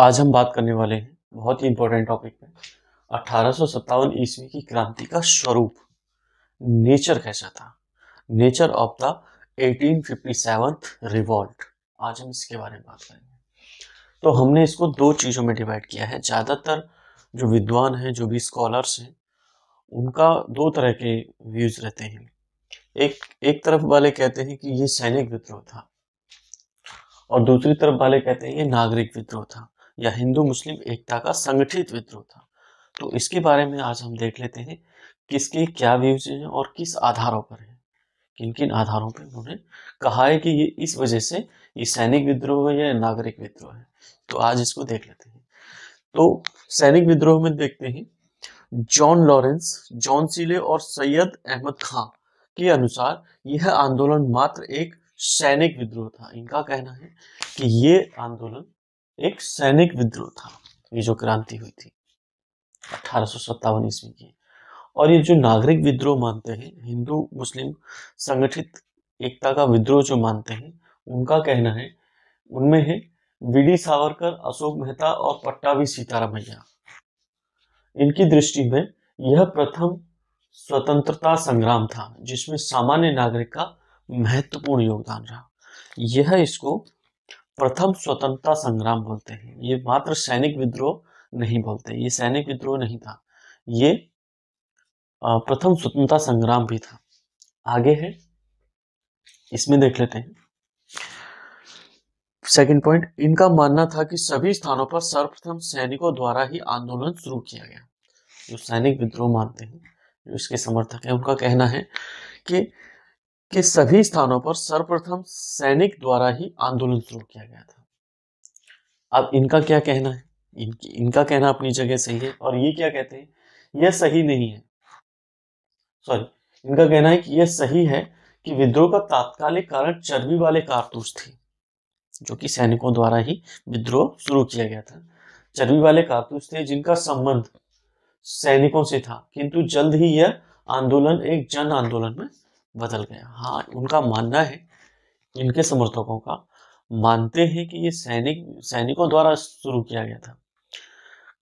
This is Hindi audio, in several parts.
आज हम बात करने वाले हैं बहुत ही इंपॉर्टेंट टॉपिक पे अठारह ईस्वी की क्रांति का स्वरूप नेचर कैसा था नेचर ऑफ द 1857 रिवॉल्ट आज हम इसके बारे में बात करेंगे तो हमने इसको दो चीज़ों में डिवाइड किया है ज़्यादातर जो विद्वान हैं जो भी स्कॉलर्स हैं उनका दो तरह के व्यूज रहते हैं एक एक तरफ वाले कहते हैं कि ये सैनिक विद्रोह था और दूसरी तरफ वाले कहते हैं ये नागरिक विद्रोह था या हिंदू मुस्लिम एकता का संगठित विद्रोह था तो इसके बारे में आज हम देख लेते हैं किसके क्या व्यूज हैं और किस आधारों पर है किन किन आधारों पर उन्होंने कहा है कि ये इस वजह से ये सैनिक विद्रोह है या नागरिक विद्रोह है तो आज इसको देख लेते हैं तो सैनिक विद्रोह में देखते हैं जॉन लॉरेंस जॉन सिले और सैयद अहमद खां के अनुसार यह आंदोलन मात्र एक सैनिक विद्रोह था इनका कहना है कि ये आंदोलन एक सैनिक विद्रोह था ये जो क्रांति हुई थी अठारह ईस्वी की और ये जो नागरिक विद्रोह मानते हैं हिंदू मुस्लिम संगठित एकता का विद्रोह जो मानते हैं उनका कहना है उनमें है वीडी सावरकर अशोक मेहता और पट्टावी सीतारामैया इनकी दृष्टि में यह प्रथम स्वतंत्रता संग्राम था जिसमें सामान्य नागरिक का महत्वपूर्ण योगदान रहा यह इसको प्रथम स्वतंत्रता संग्राम बोलते हैं ये मात्र सैनिक विद्रोह नहीं बोलते ये सैनिक विद्रोह नहीं था ये प्रथम स्वतंत्रता संग्राम भी था आगे है इसमें देख लेते हैं सेकंड पॉइंट इनका मानना था कि सभी स्थानों पर सर्वप्रथम सैनिकों द्वारा ही आंदोलन शुरू किया गया जो सैनिक विद्रोह मानते हैं जो इसके समर्थक हैं उनका कहना है कि के सभी स्थानों पर सर्वप्रथम सैनिक द्वारा ही आंदोलन शुरू किया गया था अब इनका क्या कहना है इनकी इनका कहना अपनी जगह सही है और ये क्या कहते हैं यह सही नहीं है सॉरी इनका कहना है कि यह सही है कि विद्रोह का तात्कालिक कारण चर्बी वाले कारतूस थे जो कि सैनिकों द्वारा ही विद्रोह शुरू किया गया था चर्बी वाले कारतूस थे जिनका संबंध सैनिकों से था किंतु जल्द ही यह आंदोलन एक जन आंदोलन में बदल गया हाँ उनका मानना है इनके समर्थकों का मानते हैं कि ये सैनिक सैनिकों द्वारा शुरू किया गया था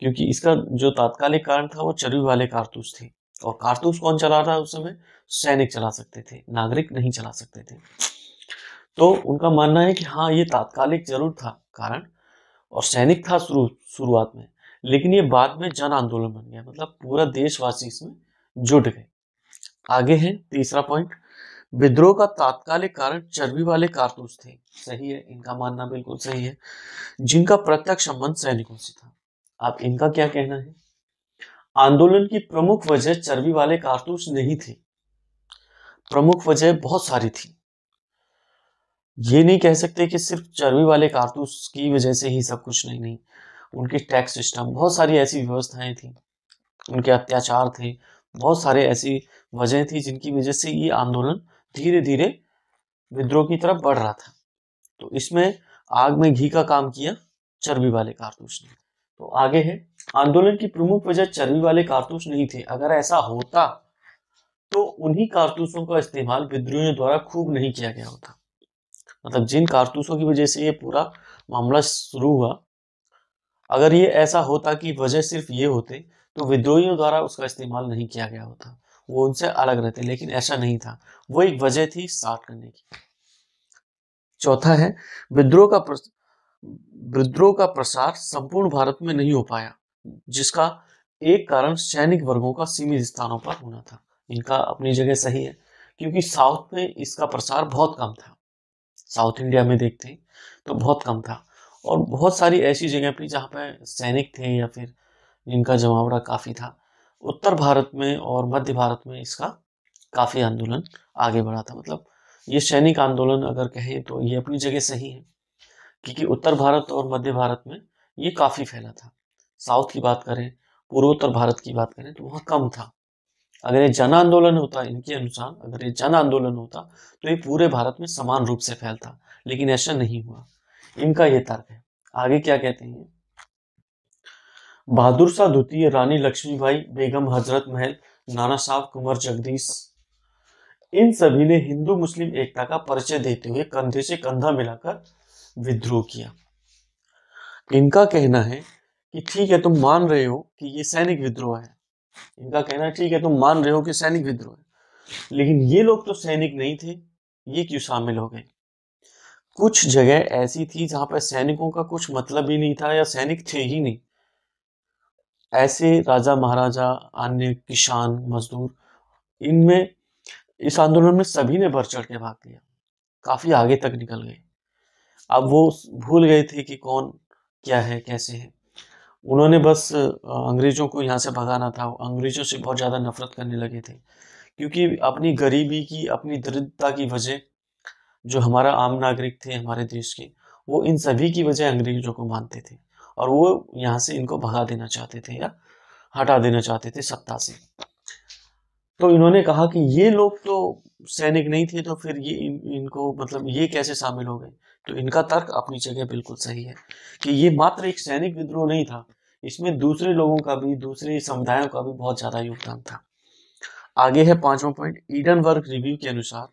क्योंकि इसका जो तात्कालिक कारण था वो चरबी वाले कारतूस थे और कारतूस कौन चला रहा था उस समय सैनिक चला सकते थे नागरिक नहीं चला सकते थे तो उनका मानना है कि हाँ ये तात्कालिक जरूर था कारण और सैनिक था शुरू शुरुआत में लेकिन ये बाद में जन आंदोलन बन गया मतलब पूरा देशवासी इसमें जुट गए आगे है तीसरा पॉइंट विद्रोह का तात्कालिक कारण चर्बी वाले कारतूस थे सही है इनका मानना बिल्कुल सही है जिनका प्रत्यक्ष संबंध सैनिकों से था आप इनका क्या कहना है आंदोलन की प्रमुख वजह चर्बी वाले कारतूस नहीं थे प्रमुख वजह बहुत सारी थी ये नहीं कह सकते कि सिर्फ चर्बी वाले कारतूस की वजह से ही सब कुछ नहीं नहीं उनकी टैक्स सिस्टम बहुत सारी ऐसी व्यवस्थाएं थी उनके अत्याचार थे बहुत सारे ऐसी वजह थी जिनकी वजह से ये आंदोलन धीरे धीरे विद्रोह की तरफ बढ़ रहा था तो इसमें आग में घी का काम किया चर्बी वाले कारतूस ने तो आगे है आंदोलन की प्रमुख वजह चर्बी वाले कारतूस नहीं थे अगर ऐसा होता तो उन्हीं कारतूसों का इस्तेमाल विद्रोहियों द्वारा खूब नहीं किया गया होता मतलब जिन कारतूसों की वजह से ये पूरा मामला शुरू हुआ अगर ये ऐसा होता कि वजह सिर्फ ये होते तो विद्रोहियों द्वारा उसका इस्तेमाल नहीं किया गया होता वो उनसे अलग रहते लेकिन ऐसा नहीं था वो एक वजह थी स्टार्ट करने की चौथा है विद्रोह का विद्रोह का प्रसार संपूर्ण भारत में नहीं हो पाया जिसका एक कारण सैनिक वर्गों का सीमित स्थानों पर होना था इनका अपनी जगह सही है क्योंकि साउथ में इसका प्रसार बहुत कम था साउथ इंडिया में देखते हैं तो बहुत कम था और बहुत सारी ऐसी जगह थी जहाँ पर सैनिक थे या फिर जिनका जमावड़ा काफ़ी था उत्तर भारत में और मध्य भारत में इसका काफ़ी आंदोलन आगे बढ़ा था मतलब ये सैनिक आंदोलन अगर कहें तो ये अपनी जगह सही है क्योंकि उत्तर भारत और मध्य भारत में ये काफ़ी फैला था साउथ की बात करें पूर्वोत्तर भारत की बात करें तो वहां कम था अगर ये जन आंदोलन होता इनके अनुसार अगर ये जन आंदोलन होता तो ये पूरे भारत में समान रूप से फैलता लेकिन ऐसा नहीं हुआ इनका ये तर्क है आगे क्या कहते हैं बहादुर शाह द्वितीय रानी लक्ष्मीबाई बेगम हजरत महल नाना साहब कुंवर जगदीश इन सभी ने हिंदू मुस्लिम एकता का परिचय देते हुए कंधे से कंधा मिलाकर विद्रोह किया इनका कहना है कि ठीक है तुम मान रहे हो कि ये सैनिक विद्रोह है इनका कहना है ठीक है तुम मान रहे हो कि सैनिक विद्रोह है लेकिन ये लोग तो सैनिक नहीं थे ये क्यों शामिल हो गए कुछ जगह ऐसी थी जहां पर सैनिकों का कुछ मतलब ही नहीं था या सैनिक थे ही नहीं ऐसे राजा महाराजा अन्य किसान मजदूर इनमें इस आंदोलन में सभी ने बढ़ चढ़ के भाग लिया काफी आगे तक निकल गए अब वो भूल गए थे कि कौन क्या है कैसे है उन्होंने बस अंग्रेजों को यहाँ से भगाना था अंग्रेजों से बहुत ज़्यादा नफरत करने लगे थे क्योंकि अपनी गरीबी की अपनी दरिद्रता की वजह जो हमारा आम नागरिक थे हमारे देश के वो इन सभी की वजह अंग्रेजों को मानते थे और वो यहाँ से इनको भगा देना चाहते थे या हटा देना चाहते थे सत्ता से तो इन्होंने कहा कि ये लोग तो सैनिक नहीं थे तो फिर ये इन, इनको मतलब ये कैसे शामिल हो गए तो इनका तर्क अपनी जगह बिल्कुल सही है कि ये मात्र एक सैनिक विद्रोह नहीं था इसमें दूसरे लोगों का भी दूसरे समुदायों का भी बहुत ज्यादा योगदान था आगे है पांचवा पॉइंट ईडन वर्क रिव्यू के अनुसार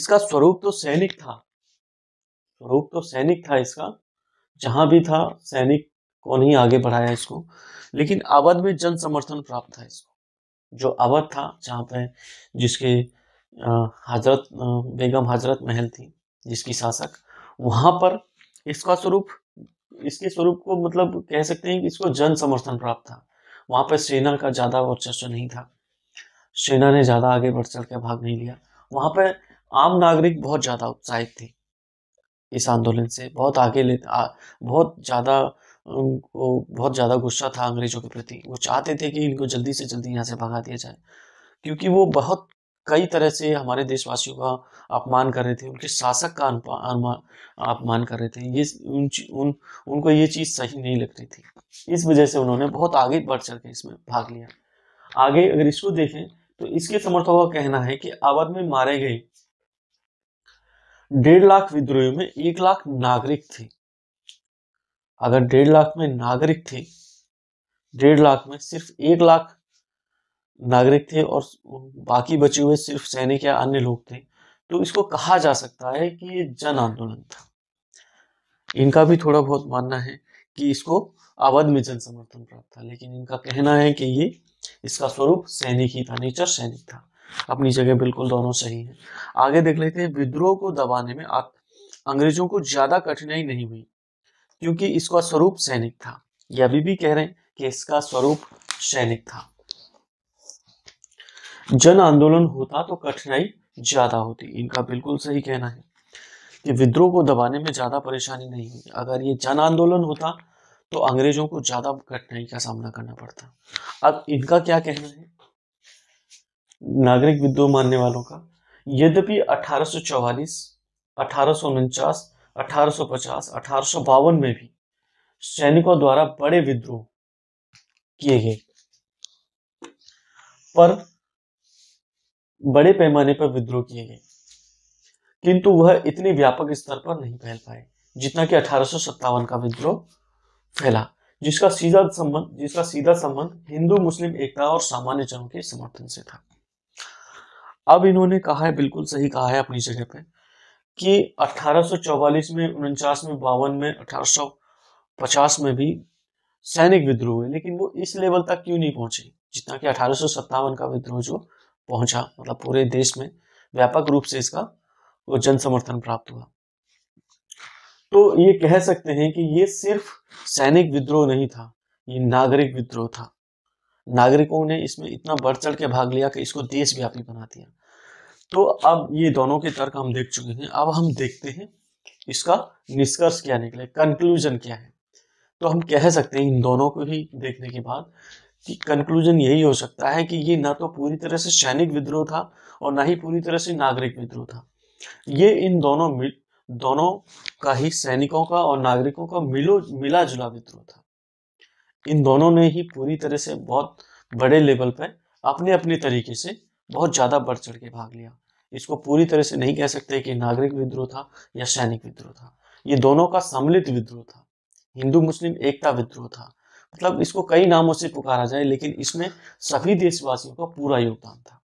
इसका स्वरूप तो सैनिक था स्वरूप तो सैनिक था इसका जहां भी था सैनिक कौन ही आगे बढ़ाया इसको लेकिन अवध में जन समर्थन प्राप्त था इसको जो अवध था जहाँ पे जिसके हजरत बेगम हजरत महल थी जिसकी शासक वहां पर इसका स्वरूप इसके स्वरूप को मतलब कह सकते हैं कि इसको जन समर्थन प्राप्त था वहां पर सेना का ज्यादा वर्चस्व नहीं था सेना ने ज्यादा आगे बढ़ चढ़ के भाग नहीं लिया वहां पर आम नागरिक बहुत ज्यादा उत्साहित थे इस आंदोलन से बहुत आगे ले आ, बहुत ज़्यादा उनको बहुत ज़्यादा गुस्सा था अंग्रेज़ों के प्रति वो चाहते थे कि इनको जल्दी से जल्दी यहाँ से भगा दिया जाए क्योंकि वो बहुत कई तरह से हमारे देशवासियों का अपमान कर रहे थे उनके शासक का अपमान कर रहे थे ये उन, उन उनको ये चीज़ सही नहीं लग रही थी इस वजह से उन्होंने बहुत आगे बढ़ चढ़ के इसमें भाग लिया आगे अगर इसको देखें तो इसके समर्थकों का कहना है कि अवध में मारे गए डेढ़ लाख विद्रोहियों में एक लाख नागरिक थे अगर डेढ़ लाख में नागरिक थे डेढ़ लाख में सिर्फ एक लाख नागरिक थे और बाकी बचे हुए सिर्फ सैनिक या अन्य लोग थे तो इसको कहा जा सकता है कि ये जन आंदोलन था इनका भी थोड़ा बहुत मानना है कि इसको अवध में जन समर्थन प्राप्त था लेकिन इनका कहना है कि ये इसका स्वरूप सैनिक ही था नेचर सैनिक था अपनी जगह बिल्कुल दोनों सही है आगे देख लेते हैं विद्रोह को दबाने में अंग्रेजों को ज्यादा कठिनाई नहीं हुई क्योंकि इसका स्वरूप सैनिक था यह अभी भी कह रहे हैं कि इसका स्वरूप सैनिक था जन आंदोलन होता तो कठिनाई ज्यादा होती इनका बिल्कुल सही कहना है कि विद्रोह को दबाने में ज्यादा परेशानी नहीं हुई अगर ये जन आंदोलन होता तो अंग्रेजों को ज्यादा कठिनाई का सामना करना पड़ता अब इनका क्या कहना है नागरिक विद्रोह मानने वालों का यद्यपि अठारह सौ चौवालीस अठारह उनचास अठारह पचास अठारह बावन में भी सैनिकों द्वारा बड़े विद्रोह किए गए पर बड़े पैमाने पर विद्रोह किए गए किंतु वह इतने व्यापक स्तर पर नहीं फैल पाए जितना कि अठारह का विद्रोह फैला जिसका सीधा संबंध जिसका सीधा संबंध हिंदू मुस्लिम एकता और सामान्य जनों के समर्थन से था अब इन्होंने कहा है बिल्कुल सही कहा है अपनी जगह पे कि 1844 में उनचास में बावन में 1850 में भी सैनिक विद्रोह हुए लेकिन वो इस लेवल तक क्यों नहीं पहुंचे जितना कि अठारह का विद्रोह जो पहुंचा मतलब पूरे देश में व्यापक रूप से इसका वो जन समर्थन प्राप्त हुआ तो ये कह सकते हैं कि ये सिर्फ सैनिक विद्रोह नहीं था ये नागरिक विद्रोह था नागरिकों ने इसमें इतना बढ़ चढ़ के भाग लिया कि इसको देशव्यापी बना दिया तो अब ये दोनों के तर्क हम देख चुके हैं अब हम देखते हैं इसका निष्कर्ष क्या निकले कंक्लूजन क्या है तो हम कह सकते हैं इन दोनों को ही देखने के बाद कि कंक्लूजन यही हो सकता है कि ये ना तो पूरी तरह से सैनिक विद्रोह था और ना ही पूरी तरह से नागरिक विद्रोह था ये इन दोनों मिल दोनों का ही सैनिकों का और नागरिकों का मिलो मिला जुला विद्रोह था इन दोनों ने ही पूरी तरह से बहुत बड़े लेवल पर अपने अपने तरीके से बहुत ज़्यादा बढ़ चढ़ के भाग लिया इसको पूरी तरह से नहीं कह सकते कि नागरिक विद्रोह था या सैनिक विद्रोह था ये दोनों का सम्मिलित विद्रोह था हिंदू मुस्लिम एकता विद्रोह था मतलब इसको कई नामों से पुकारा जाए लेकिन इसमें सभी देशवासियों का पूरा योगदान था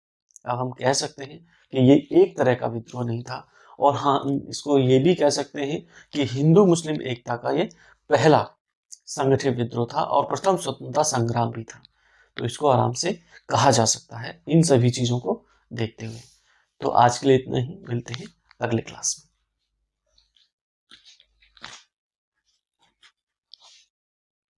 अब हम कह सकते हैं कि ये एक तरह का विद्रोह नहीं था और हाँ इसको ये भी कह सकते हैं कि हिंदू मुस्लिम एकता का ये पहला संगठित विद्रोह था और प्रथम स्वतंत्रता संग्राम भी था तो इसको आराम से कहा जा सकता है इन सभी चीज़ों को देखते हुए तो आज के लिए इतना ही मिलते हैं अगले क्लास में